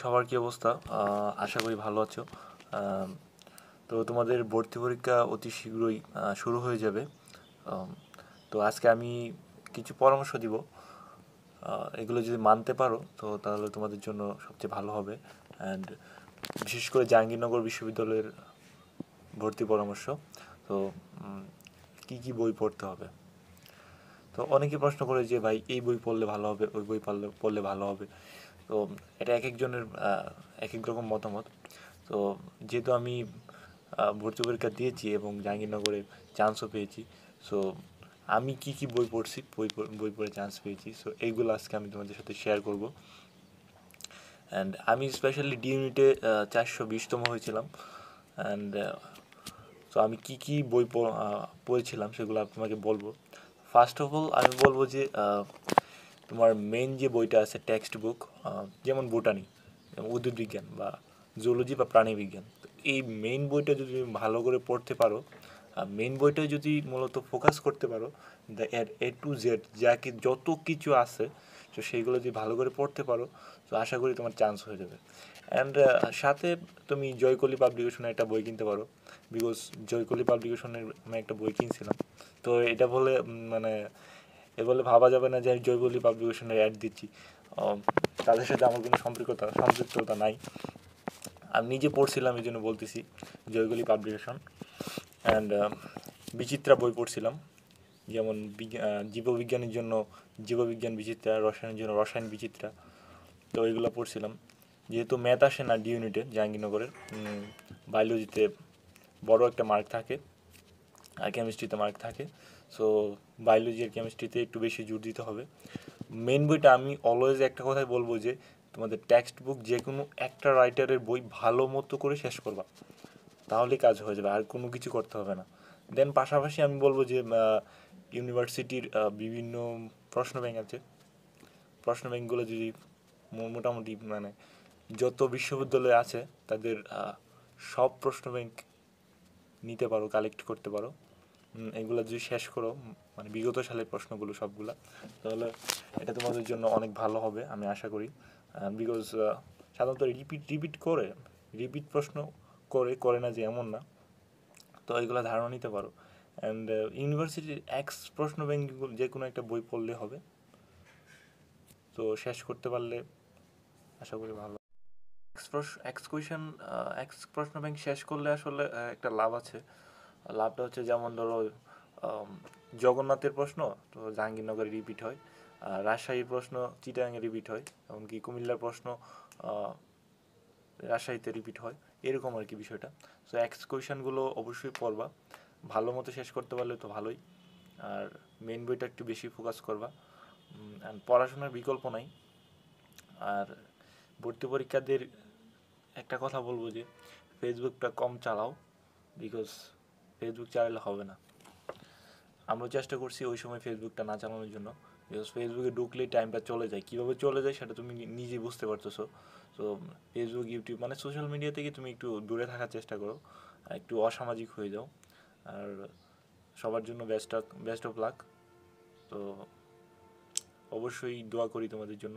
সবার কি অবস্থা আশা করি ভালো আছো তো তোমাদের ভর্তি পরীক্ষা অতি শীঘ্রই শুরু হয়ে যাবে তো আজকে আমি কিছু পরামর্শ দিব এগুলো যদি মানতে পারো তো তাহলে তোমাদের জন্য সবচেয়ে ভালো হবে অ্যান্ড বিশেষ করে জাহাঙ্গীরনগর বিশ্ববিদ্যালয়ের ভর্তি পরামর্শ তো কি কি বই পড়তে হবে তো অনেকে প্রশ্ন করে যে ভাই এই বই পড়লে ভালো হবে ওই বই পড়লে পড়লে ভালো হবে তো এটা এক একজনের এক এক রকম মতামত তো যেহেতু আমি ভর্তি পরীক্ষা দিয়েছি এবং জাহাঙ্গীরনগরে চান্সও পেয়েছি সো আমি কি কি বই পড়ছি বই বই পড়ে চান্স পেয়েছি সো এইগুলো আজকে আমি তোমাদের সাথে শেয়ার করব অ্যান্ড আমি স্পেশালি ডি ইউনিটে চারশো বিশতম হয়েছিলাম অ্যান্ড তো আমি কি কি বই পড়েছিলাম সেগুলো তোমাকে বলবো ফার্স্ট অফ অল আমি বলবো যে তোমার মেন যে বইটা আছে টেক্সট বুক যেমন বোটানি উদ্ভিদবিজ্ঞান বা জুলজি বা প্রাণীবিজ্ঞান এই মেইন বইটা যদি তুমি ভালো করে পড়তে পারো মেইন বইটা যদি মূলত ফোকাস করতে পারো এর এ টু জেড যা কি যত কিছু আছে তো সেইগুলো যদি ভালো করে পড়তে পারো তো আশা করি তোমার চান্স হয়ে যাবে অ্যান্ড সাথে তুমি জয়কলি পাবলিকেশনের একটা বই কিনতে পারো বিকজ জয়কলি পাবলিকেশনের আমি একটা বই কিনছিলাম তো এটা বলে মানে এর বলে ভাবা যাবে না যে আমি জয়বলি পাবলিকেশনে অ্যাড দিচ্ছি তাদের সাথে আমার কোনো সম্পৃক্ততা সম্পৃক্ততা নাই আমি নিজে পড়ছিলাম এই জন্য বলতেছি জয়গুলি পাবলিকেশন অ্যান্ড um, বিচিত্রা বই পড়ছিলাম যেমন জীববিজ্ঞানের জন্য জীববিজ্ঞান বিচিত্রা রসায়নের জন্য রসায়ন বিচিত্রা তো এগুলো পড়ছিলাম যেহেতু ম্যাথ আসে না ডি ইউনিটে জাহাঙ্গীরনগরের বায়োলজিতে বড় একটা মার্ক থাকে কেমিস্ট্রিতে মার্ক থাকে সো বায়োলজি আর কেমিস্ট্রিতে একটু বেশি জোর দিতে হবে মেন বইটা আমি অলওয়েজ একটা কথাই বলবো যে তোমাদের টেক্সট বুক যে কোনো একটা রাইটারের বই ভালো মতো করে শেষ করবা তাহলে কাজ হয়ে যাবে আর কোনো কিছু করতে হবে না দেন পাশাপাশি আমি বলবো যে ইউনিভার্সিটির বিভিন্ন প্রশ্ন ব্যাংক আছে প্রশ্ন ব্যাংকগুলো যদি মোটামুটি মানে যত বিশ্ববিদ্যালয় আছে তাদের সব প্রশ্ন ব্যাংক নিতে পারো কালেক্ট করতে পারো এগুলো যদি শেষ করো মানে বিগত সালের প্রশ্নগুলো সবগুলা তাহলে এটা তোমাদের জন্য অনেক ভালো হবে আমি আশা করি বিকজ সাধারণত রিপিট রিপিট করে রিপিট প্রশ্ন করে করে না যে এমন না তো এগুলো ধারণা নিতে পারো অ্যান্ড ইউনিভার্সিটির এক্স প্রশ্ন ব্যাঙ্কগুলো যে কোনো একটা বই পড়লে হবে তো শেষ করতে পারলে আশা করি ভালো এক্স প্রশ্ন এক্স কোয়েশন এক্স প্রশ্ন ব্যাংক শেষ করলে আসলে একটা লাভ আছে লাভটা হচ্ছে যেমন ধরো জগন্নাথের প্রশ্ন তো জাহাঙ্গীরনগরে রিপিট হয় আর রাজশাহীর প্রশ্ন চিটাগাঙে রিপিট হয় এমনকি কুমিল্লার প্রশ্ন রাজশাহীতে রিপিট হয় এরকম আর কি বিষয়টা সো এক্স কোয়েশনগুলো অবশ্যই পড়বা ভালো মতো শেষ করতে পারলে তো ভালোই আর মেন বইটা একটু বেশি ফোকাস করবা অ্যান্ড পড়াশোনার বিকল্প নাই আর ভর্তি পরীক্ষাদের একটা কথা বলবো যে ফেসবুকটা কম চালাও বিকজ ফেসবুক চালালে হবে না আমরা চেষ্টা করছি ওই সময় ফেসবুকটা না চালানোর জন্য বিকজ ফেসবুকে ঢুকলেই টাইমটা চলে যায় কীভাবে চলে যায় সেটা তুমি নিজেই বুঝতে পারতেছো তো ফেসবুক ইউটিউব মানে সোশ্যাল মিডিয়া থেকে তুমি একটু দূরে থাকার চেষ্টা করো একটু অসামাজিক হয়ে যাও আর সবার জন্য বেস্ট বেস্ট অফ লাক তো অবশ্যই দোয়া করি তোমাদের জন্য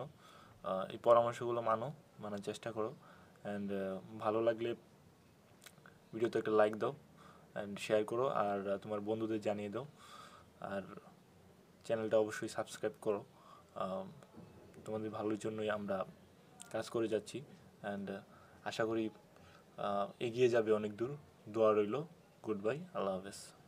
এই পরামর্শগুলো মানো মানার চেষ্টা করো অ্যান্ড ভালো লাগলে ভিডিওতে একটা লাইক দাও অ্যান্ড শেয়ার করো আর তোমার বন্ধুদের জানিয়ে দাও আর চ্যানেলটা অবশ্যই সাবস্ক্রাইব করো তোমাদের ভালোর জন্যই আমরা কাজ করে যাচ্ছি অ্যান্ড আশা করি এগিয়ে যাবে অনেক দূর দোয়া রইল গুড বাই আল্লাহ হাফেজ